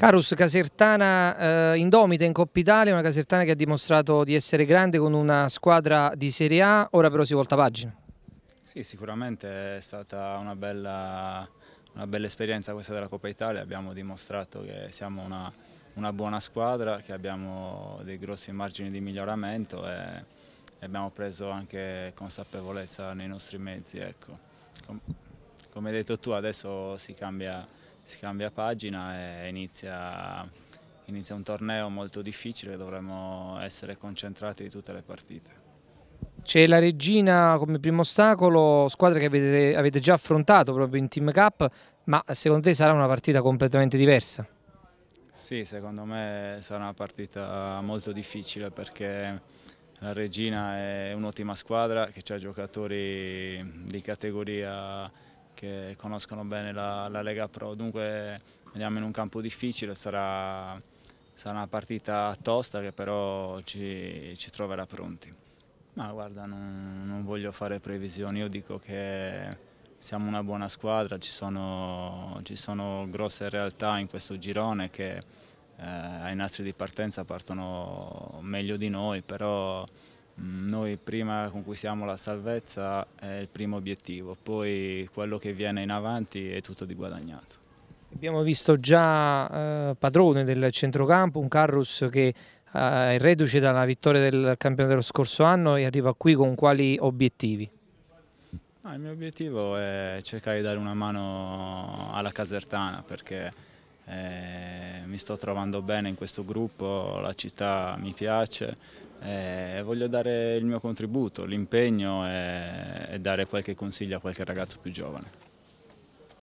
Carus, Casertana eh, indomita in Coppa Italia, una Casertana che ha dimostrato di essere grande con una squadra di Serie A, ora però si volta pagina. Sì, sicuramente è stata una bella, una bella esperienza questa della Coppa Italia, abbiamo dimostrato che siamo una, una buona squadra, che abbiamo dei grossi margini di miglioramento e, e abbiamo preso anche consapevolezza nei nostri mezzi. Ecco. Com come hai detto tu, adesso si cambia si cambia pagina e inizia, inizia un torneo molto difficile, dovremmo essere concentrati di tutte le partite. C'è la Regina come primo ostacolo, squadra che avete, avete, già affrontato proprio in Team Cup, ma secondo te sarà una partita completamente diversa? Sì, secondo me sarà una partita molto difficile perché la Regina è un'ottima squadra che ha giocatori di categoria che conoscono bene la, la Lega Pro, dunque andiamo in un campo difficile, sarà, sarà una partita tosta che però ci, ci troverà pronti. Ma guarda, non, non, voglio fare previsioni, io dico che siamo una buona squadra, ci sono, ci sono grosse realtà in questo girone che eh, ai nastri di partenza partono meglio di noi, però noi prima conquistiamo la salvezza è il primo obiettivo, poi quello che viene in avanti è tutto di guadagnato. Abbiamo visto già eh, padrone del centrocampo, un Carrus che eh, è reduce dalla vittoria del campionato dello scorso anno e arriva qui con quali obiettivi? Ah, il mio obiettivo è cercare di dare una mano alla Casertana perché eh, mi sto trovando bene in questo gruppo, la città mi piace e eh, voglio dare il mio contributo, l'impegno e, e dare qualche consiglio a qualche ragazzo più giovane.